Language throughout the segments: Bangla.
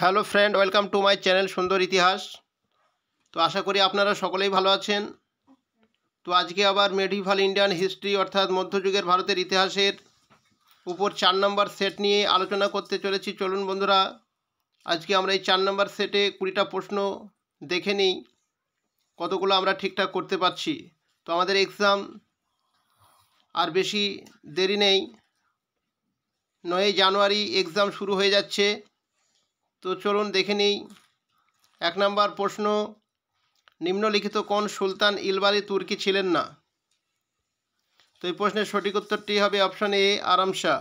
hello friend welcome to my channel সুন্দর ইতিহাস তো আশা করি আপনারা সকলেই ভালো আছেন তো আজকে আবার মেডিভাল ইন্ডিয়ান হিস্ট্রি অর্থাৎ মধ্যযুগের ভারতের ইতিহাসের উপর চার নম্বর সেট নিয়ে আলোচনা করতে চলেছি চলুন বন্ধুরা আজকে আমরা এই চার নম্বর সেটে কুড়িটা প্রশ্ন দেখে নিই কতগুলো আমরা ঠিকঠাক করতে পারছি তো আমাদের এক্সাম আর বেশি দেরি নেই নয়ই জানুয়ারি এক্সাম শুরু হয়ে যাচ্ছে তো চলুন দেখে নিই এক নম্বর প্রশ্ন নিম্নলিখিত কোন সুলতান ইলবালি তুর্কি ছিলেন না তো এই প্রশ্নের সঠিক উত্তরটি হবে অপশন এ আরামশাহ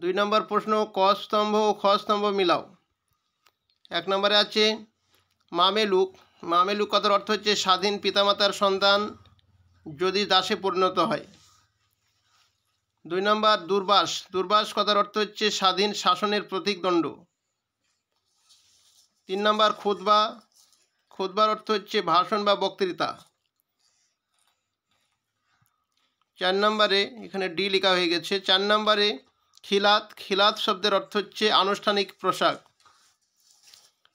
দুই নম্বর প্রশ্ন ক স্তম্ভ ও খ স্তম্ভ মিলাও এক নম্বরে আছে মামেলুক মামেলুক কথার অর্থ হচ্ছে স্বাধীন পিতামাতার সন্তান যদি দাসে পরিণত হয় দুই নম্বর দুর্বাস দুর্বাস কথার অর্থ হচ্ছে স্বাধীন শাসনের প্রতীক দণ্ড তিন নম্বর খুদবা খুদবার অর্থ হচ্ছে ভাষণ বা বক্তৃতা চার নম্বরে এখানে ডি লেখা হয়ে গেছে চার নম্বরে খিলাত খিলাত শব্দের অর্থ হচ্ছে আনুষ্ঠানিক পোশাক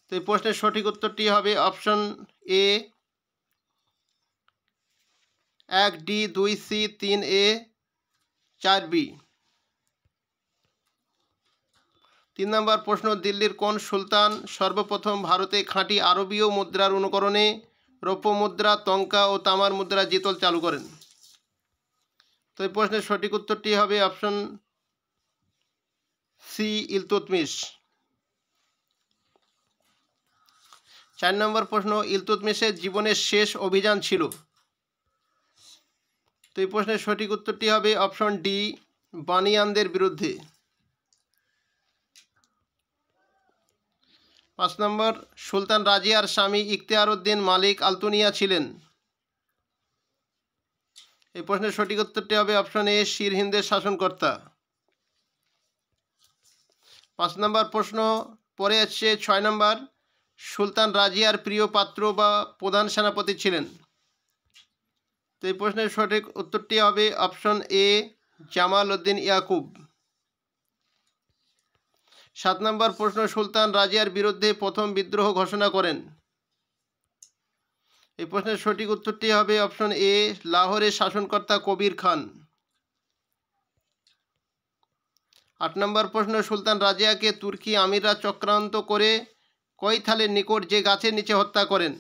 তো এই প্রশ্নের সঠিক উত্তরটি হবে অপশন এ এক ডি দুই সি তিন এ চার বি তিন নম্বর প্রশ্ন দিল্লির কোন সুলতান সর্বপ্রথম ভারতে খাঁটি আরবীয় মুদ্রার অনুকরণে রৌপ্য মুদ্রা তঙ্কা ও তামার মুদ্রা জিতল চালু করেন তো এই প্রশ্নের সঠিক উত্তরটি হবে অপশন সি ইলতুতমিশ চার নম্বর প্রশ্ন ইলতুতমিশের জীবনের শেষ অভিযান ছিল এই প্রশ্নের সঠিক উত্তরটি হবে অপশন ডি বানিয়ানদের বিরুদ্ধে পাঁচ নম্বর সুলতান রাজিয়ার স্বামী ইখতিয়ার উদ্দিন মালিক আলতুনিয়া ছিলেন এই প্রশ্নের সঠিক উত্তরটি হবে অপশন এ শিরহিন্দের শাসনকর্তা পাঁচ নম্বর প্রশ্ন পরে আসছে ছয় নম্বর সুলতান রাজিয়ার প্রিয় পাত্র বা প্রধান সেনাপতি ছিলেন তো এই প্রশ্নের সঠিক উত্তরটি হবে অপশন এ জামাল উদ্দিন ইয়াকুব সাত নম্বর প্রশ্ন সুলতান রাজিয়ার বিরুদ্ধে প্রথম বিদ্রোহ ঘোষণা করেন এই প্রশ্নের সঠিক উত্তরটি হবে অপশন এ লাহোরের শাসনকর্তা কবির খান আট নম্বর প্রশ্ন সুলতান রাজিয়াকে তুর্কি আমিররা চক্রান্ত করে কয় থালের নিকট যে গাছের নিচে হত্যা করেন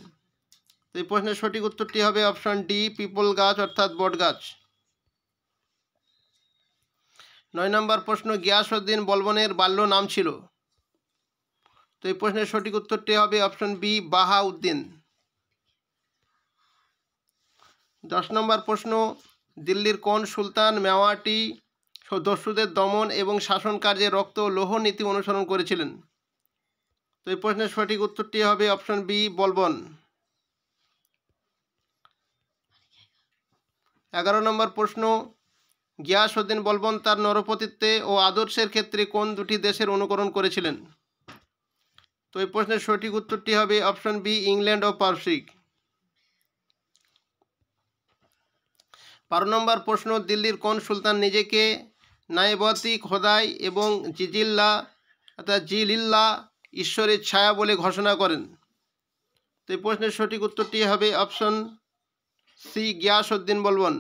তো এই প্রশ্নের সঠিক উত্তরটি হবে অপশান ডি পিপল গাছ অর্থাৎ বট গাছ নয় নম্বর প্রশ্ন উদ্দিন বলবনের বাল্য নাম ছিল তো এই প্রশ্নের সঠিক উত্তরটি হবে অপশান বি বাহাউদ্দিন দশ নম্বর প্রশ্ন দিল্লির কোন সুলতান মেওয়াটি দস্যুদের দমন এবং শাসন কার্যে রক্ত লোহ নীতি অনুসরণ করেছিলেন তো এই প্রশ্নের সঠিক উত্তরটি হবে অপশান বি বলবন এগারো নম্বর প্রশ্ন উদ্দিন বলবন তার নরপতিত্বে ও আদর্শের ক্ষেত্রে কোন দুটি দেশের অনুকরণ করেছিলেন তো এই প্রশ্নের সঠিক উত্তরটি হবে অপশন বি ইংল্যান্ড ও পার্সিক বারো নম্বর প্রশ্ন দিল্লির কোন সুলতান নিজেকে নায়বতী খোদাই এবং জিজিল্লা অর্থাৎ জিলিল্লা ঈশ্বরের ছায়া বলে ঘোষণা করেন তো এই প্রশ্নের সঠিক উত্তরটি হবে অপশন সি উদ্দিন বলবন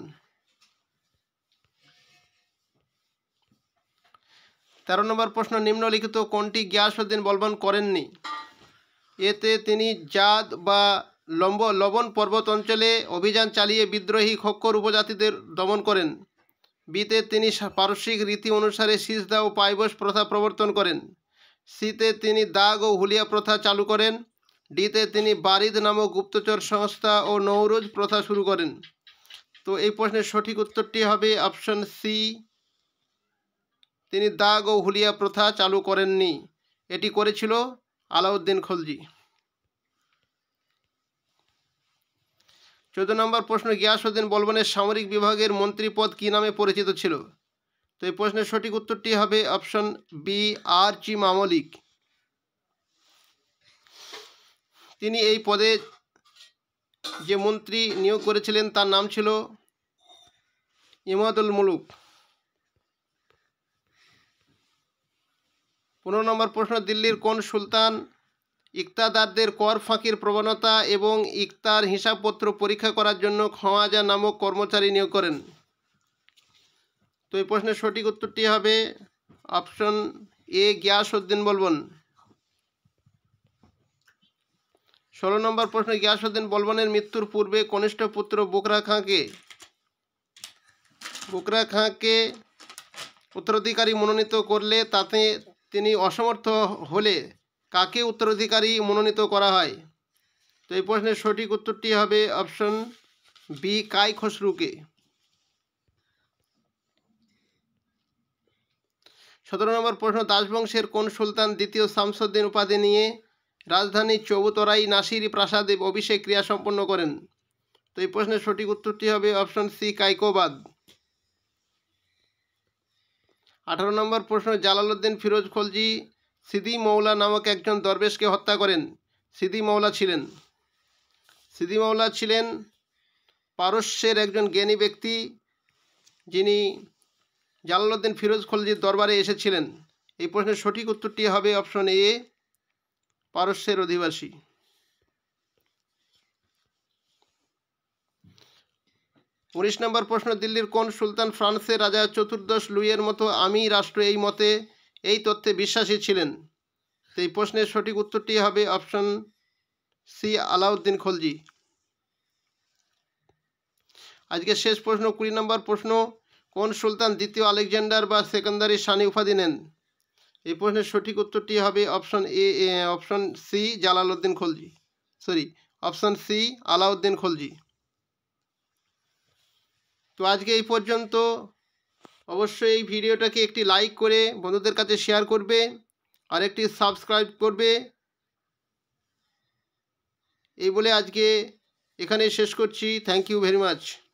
তেরো নম্বর প্রশ্ন নিম্নলিখিত কোনটি উদ্দিন বলবন করেননি এতে তিনি জাদ বা লম্ব লবণ পর্বত অঞ্চলে অভিযান চালিয়ে বিদ্রোহী খক্কর উপজাতিদের দমন করেন বিতে তিনি পারস্যিক রীতি অনুসারে সিজদা ও পাইবস প্রথা প্রবর্তন করেন সিতে তিনি দাগ ও হুলিয়া প্রথা চালু করেন ডিতে তিনি বারিদ নামক গুপ্তচর সংস্থা ও নৌরোজ প্রথা শুরু করেন তো এই প্রশ্নের সঠিক উত্তরটি হবে অপশন সি তিনি দাগ ও হুলিয়া প্রথা চালু করেননি এটি করেছিল আলাউদ্দিন খলজি চোদ্দ নম্বর প্রশ্ন গিয়াসুদ্দিন বলবনের সামরিক বিভাগের মন্ত্রী পদ কী নামে পরিচিত ছিল তো এই প্রশ্নের সঠিক উত্তরটি হবে অপশন বি আর চি মামলিক তিনি এই পদে যে মন্ত্রী নিয়োগ করেছিলেন তার নাম ছিল ইমাদুল মুলুক পনেরো নম্বর প্রশ্ন দিল্লির কোন সুলতান ইকতাদারদের কর ফাঁকির প্রবণতা এবং ইকতার হিসাবপত্র পরীক্ষা করার জন্য খাওয়াজা নামক কর্মচারী নিয়োগ করেন তো এই প্রশ্নের সঠিক উত্তরটি হবে অপশন এ উদ্দিন বলবন ষোলো নম্বর প্রশ্ন গিয়াসুদ্দিন বলবনের মৃত্যুর পূর্বে কনিষ্ঠ পুত্র বোকরা খাঁকে বোকরা খাঁকে উত্তরাধিকারী মনোনীত করলে তাতে তিনি অসমর্থ হলে কাকে উত্তরাধিকারী মনোনীত করা হয় তো এই প্রশ্নের সঠিক উত্তরটি হবে অপশন বি কাই খসরুকে সতেরো নম্বর প্রশ্ন দাসবংশের কোন সুলতান দ্বিতীয় শামসুদ্দিন উপাধি নিয়ে রাজধানীর চৌতরাই নাসির প্রাসাদে অভিষেক ক্রিয়া সম্পন্ন করেন তো এই প্রশ্নের সঠিক উত্তরটি হবে অপশন সি কাইকোবাদ আঠারো নম্বর প্রশ্ন জালালউদ্দিন ফিরোজ খলজি সিদি মৌলা নামক একজন দরবেশকে হত্যা করেন সিদি মৌলা ছিলেন সিদি মৌলা ছিলেন পারস্যের একজন জ্ঞানী ব্যক্তি যিনি জালালউদ্দিন ফিরোজ খলজির দরবারে এসেছিলেন এই প্রশ্নের সঠিক উত্তরটি হবে অপশন এ পারস্যের অধিবাসী উনিশ নম্বর প্রশ্ন দিল্লির কোন সুলতান ফ্রান্সের রাজা চতুর্দশ লুইয়ের মতো আমি রাষ্ট্র এই মতে এই তথ্যে বিশ্বাসী ছিলেন সেই প্রশ্নের সঠিক উত্তরটি হবে অপশন সি আলাউদ্দিন খলজি আজকে শেষ প্রশ্ন কুড়ি নম্বর প্রশ্ন কোন সুলতান দ্বিতীয় আলেকজান্ডার বা সেকেন্ডারি সানি উপাধি নেন এই প্রশ্নের সঠিক উত্তরটি হবে option A option C Jalaluddin Khalji sorry option C Alauddin Khalji তো আজকে এই পর্যন্ত অবশ্যই এই ভিডিওটাকে একটি লাইক করে বন্ধুদের কাছে শেয়ার করবে আর একটি সাবস্ক্রাইব করবে এই বলে আজকে এখানে শেষ করছি থ্যাংক ইউ ভেরি মাচ